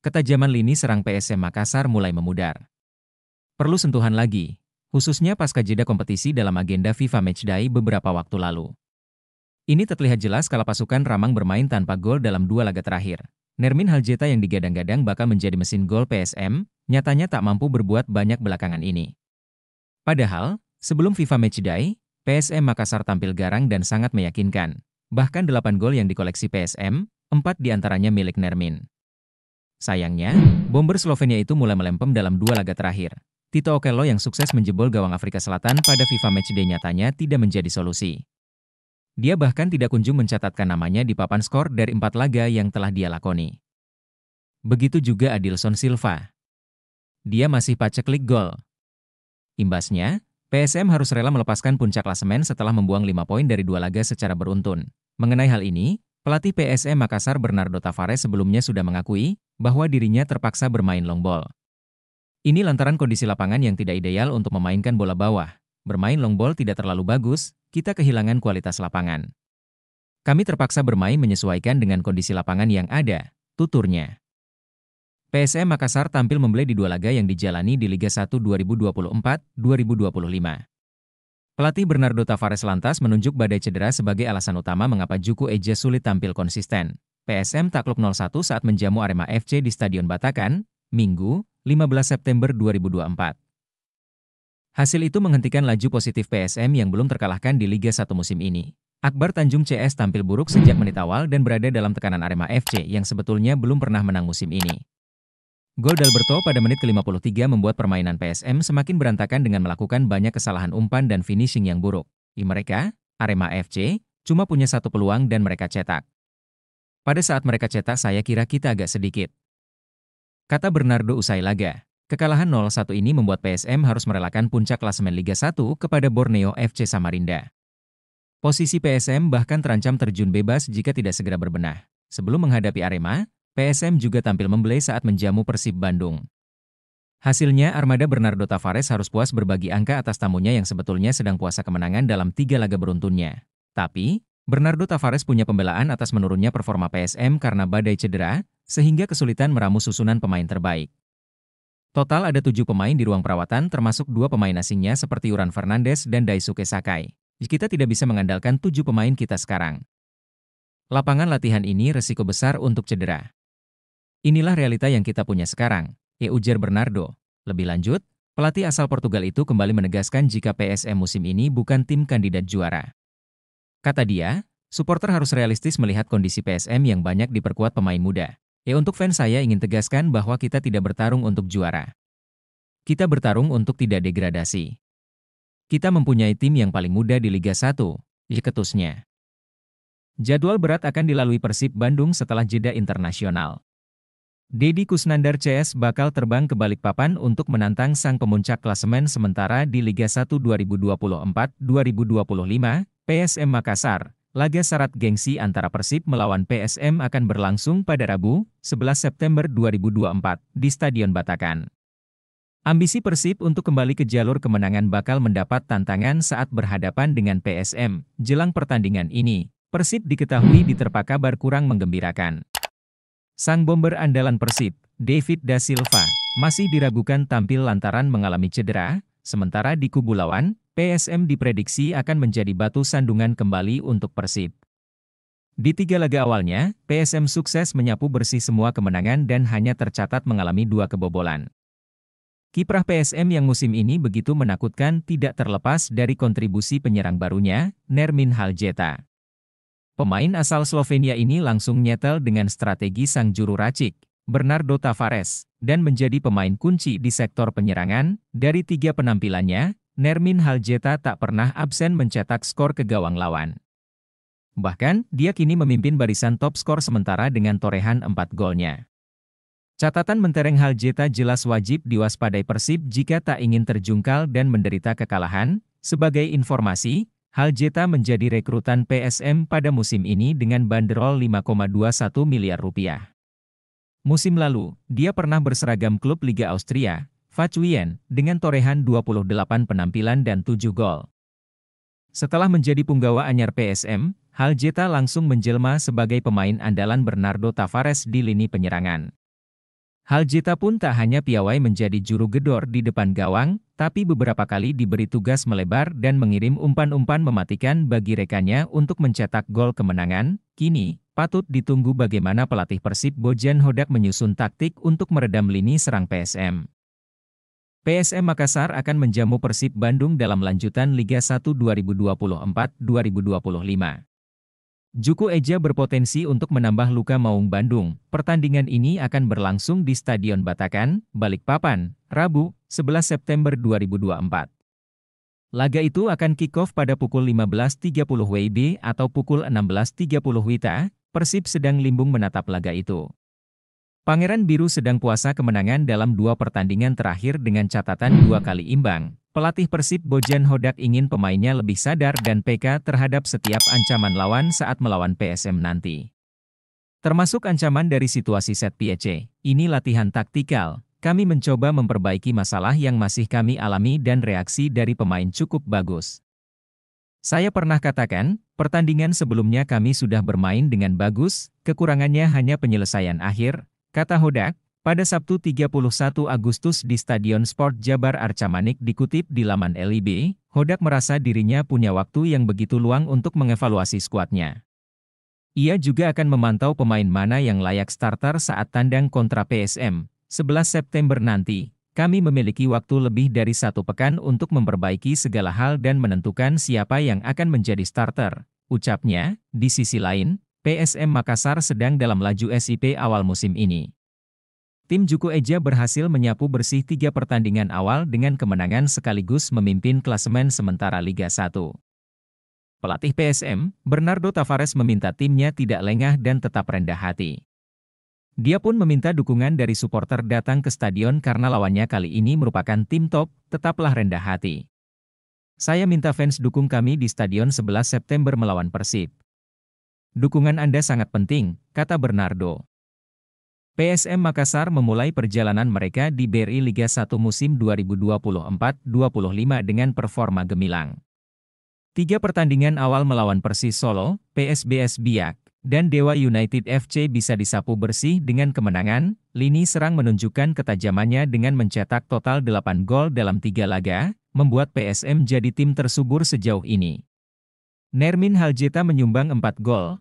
Ketajaman lini serang PSM Makassar mulai memudar. Perlu sentuhan lagi, khususnya pasca jeda kompetisi dalam agenda FIFA Matchday beberapa waktu lalu. Ini terlihat jelas kalau pasukan Ramang bermain tanpa gol dalam dua laga terakhir. Nermin Haljeta yang digadang-gadang bakal menjadi mesin gol PSM, nyatanya tak mampu berbuat banyak belakangan ini. Padahal, sebelum FIFA Matchday, PSM Makassar tampil garang dan sangat meyakinkan. Bahkan delapan gol yang dikoleksi PSM, 4 diantaranya milik Nermin. Sayangnya, bomber Slovenia itu mulai melempem dalam dua laga terakhir. Tito Okello yang sukses menjebol gawang Afrika Selatan pada FIFA Matchday nyatanya tidak menjadi solusi. Dia bahkan tidak kunjung mencatatkan namanya di papan skor dari empat laga yang telah dia lakoni. Begitu juga Adilson Silva. Dia masih paceklik gol. Imbasnya, PSM harus rela melepaskan puncak klasemen setelah membuang 5 poin dari dua laga secara beruntun. Mengenai hal ini, pelatih PSM Makassar Bernardo Tavares sebelumnya sudah mengakui bahwa dirinya terpaksa bermain long ball. Ini lantaran kondisi lapangan yang tidak ideal untuk memainkan bola bawah. Bermain long ball tidak terlalu bagus, kita kehilangan kualitas lapangan. Kami terpaksa bermain menyesuaikan dengan kondisi lapangan yang ada, tuturnya. PSM Makassar tampil membelai di dua laga yang dijalani di Liga 1 2024-2025. Pelatih Bernardo Tavares lantas menunjuk badai cedera sebagai alasan utama mengapa Juku Eja sulit tampil konsisten. PSM takluk 0 saat menjamu Arema FC di Stadion Batakan, Minggu, 15 September 2024. Hasil itu menghentikan laju positif PSM yang belum terkalahkan di Liga 1 musim ini. Akbar Tanjung CS tampil buruk sejak menit awal dan berada dalam tekanan Arema FC yang sebetulnya belum pernah menang musim ini. Gol Dalberto pada menit ke-53 membuat permainan PSM semakin berantakan dengan melakukan banyak kesalahan umpan dan finishing yang buruk. Di mereka, Arema FC, cuma punya satu peluang dan mereka cetak. Pada saat mereka cetak saya kira kita agak sedikit. Kata Bernardo usai laga. Kekalahan 0-1 ini membuat PSM harus merelakan puncak klasemen Liga 1 kepada Borneo FC Samarinda. Posisi PSM bahkan terancam terjun bebas jika tidak segera berbenah. Sebelum menghadapi Arema, PSM juga tampil membelai saat menjamu Persib Bandung. Hasilnya, armada Bernardo Tavares harus puas berbagi angka atas tamunya yang sebetulnya sedang puasa kemenangan dalam tiga laga beruntunnya. Tapi, Bernardo Tavares punya pembelaan atas menurunnya performa PSM karena badai cedera, sehingga kesulitan meramu susunan pemain terbaik. Total ada tujuh pemain di ruang perawatan termasuk dua pemain asingnya seperti Uran Fernandes dan Daisuke Sakai. Kita tidak bisa mengandalkan tujuh pemain kita sekarang. Lapangan latihan ini resiko besar untuk cedera. Inilah realita yang kita punya sekarang, e ujar Bernardo. Lebih lanjut, pelatih asal Portugal itu kembali menegaskan jika PSM musim ini bukan tim kandidat juara. Kata dia, supporter harus realistis melihat kondisi PSM yang banyak diperkuat pemain muda. Ya untuk fans saya ingin tegaskan bahwa kita tidak bertarung untuk juara. Kita bertarung untuk tidak degradasi. Kita mempunyai tim yang paling muda di Liga 1, ya ketusnya. Jadwal berat akan dilalui Persib Bandung setelah jeda internasional. Dedi Kusnandar CS bakal terbang ke Balikpapan untuk menantang sang pemuncak klasemen sementara di Liga 1 2024-2025 PSM Makassar, laga syarat gengsi antara Persib melawan PSM akan berlangsung pada Rabu, 11 September 2024, di Stadion Batakan. Ambisi Persib untuk kembali ke jalur kemenangan bakal mendapat tantangan saat berhadapan dengan PSM. Jelang pertandingan ini, Persib diketahui diterpa kabar kurang menggembirakan. Sang bomber andalan Persib, David Da Silva, masih diragukan tampil lantaran mengalami cedera, sementara di kubu lawan, PSM diprediksi akan menjadi batu sandungan kembali untuk Persib. Di tiga laga awalnya, PSM sukses menyapu bersih semua kemenangan dan hanya tercatat mengalami dua kebobolan. Kiprah PSM yang musim ini begitu menakutkan tidak terlepas dari kontribusi penyerang barunya, Nermin Haljeta. Pemain asal Slovenia ini langsung nyetel dengan strategi sang juru racik, Bernardo Tavares, dan menjadi pemain kunci di sektor penyerangan. Dari tiga penampilannya, Nermin Haljeta tak pernah absen mencetak skor ke gawang lawan. Bahkan, dia kini memimpin barisan top skor sementara dengan torehan 4 golnya. Catatan mentereng Haljeta jelas wajib diwaspadai Persib jika tak ingin terjungkal dan menderita kekalahan. Sebagai informasi, Haljeta menjadi rekrutan PSM pada musim ini dengan banderol 5,21 miliar rupiah. Musim lalu, dia pernah berseragam klub Liga Austria, Fachuyen dengan torehan 28 penampilan dan 7 gol. Setelah menjadi punggawa anyar PSM, Hal Jeta langsung menjelma sebagai pemain andalan Bernardo Tavares di lini penyerangan. Hal Jeta pun tak hanya piawai menjadi juru gedor di depan gawang, tapi beberapa kali diberi tugas melebar dan mengirim umpan-umpan mematikan bagi rekannya untuk mencetak gol kemenangan. Kini, patut ditunggu bagaimana pelatih Persib Bojan Hodak menyusun taktik untuk meredam lini serang PSM. PSM Makassar akan menjamu Persib Bandung dalam lanjutan Liga 1 2024-2025. Juku Eja berpotensi untuk menambah luka Maung Bandung. Pertandingan ini akan berlangsung di Stadion Batakan, Balikpapan, Rabu, 11 September 2024. Laga itu akan kick-off pada pukul 15.30 WIB atau pukul 16.30 WITA. Persib sedang limbung menatap laga itu. Pangeran Biru sedang puasa kemenangan dalam dua pertandingan terakhir dengan catatan dua kali imbang. Pelatih Persib Bojan Hodak ingin pemainnya lebih sadar dan PK terhadap setiap ancaman lawan saat melawan PSM nanti. Termasuk ancaman dari situasi set PEC, ini latihan taktikal. Kami mencoba memperbaiki masalah yang masih kami alami dan reaksi dari pemain cukup bagus. Saya pernah katakan, pertandingan sebelumnya kami sudah bermain dengan bagus, kekurangannya hanya penyelesaian akhir, Kata Hodak, pada Sabtu 31 Agustus di Stadion Sport Jabar Arcamanik dikutip di laman LIB, Hodak merasa dirinya punya waktu yang begitu luang untuk mengevaluasi skuadnya. Ia juga akan memantau pemain mana yang layak starter saat tandang kontra PSM, 11 September nanti, kami memiliki waktu lebih dari satu pekan untuk memperbaiki segala hal dan menentukan siapa yang akan menjadi starter, ucapnya. Di sisi lain, PSM Makassar sedang dalam laju SIP awal musim ini. Tim Juku Eja berhasil menyapu bersih tiga pertandingan awal dengan kemenangan sekaligus memimpin klasemen sementara Liga 1. Pelatih PSM, Bernardo Tavares meminta timnya tidak lengah dan tetap rendah hati. Dia pun meminta dukungan dari supporter datang ke stadion karena lawannya kali ini merupakan tim top, tetaplah rendah hati. Saya minta fans dukung kami di Stadion 11 September melawan Persib. Dukungan Anda sangat penting, kata Bernardo. PSM Makassar memulai perjalanan mereka di BRI Liga 1 musim 2024-25 dengan performa gemilang. Tiga pertandingan awal melawan Persis Solo, PSBS Biak, dan Dewa United FC bisa disapu bersih dengan kemenangan, lini serang menunjukkan ketajamannya dengan mencetak total 8 gol dalam tiga laga, membuat PSM jadi tim tersubur sejauh ini. Nermin Haljeta menyumbang 4 gol,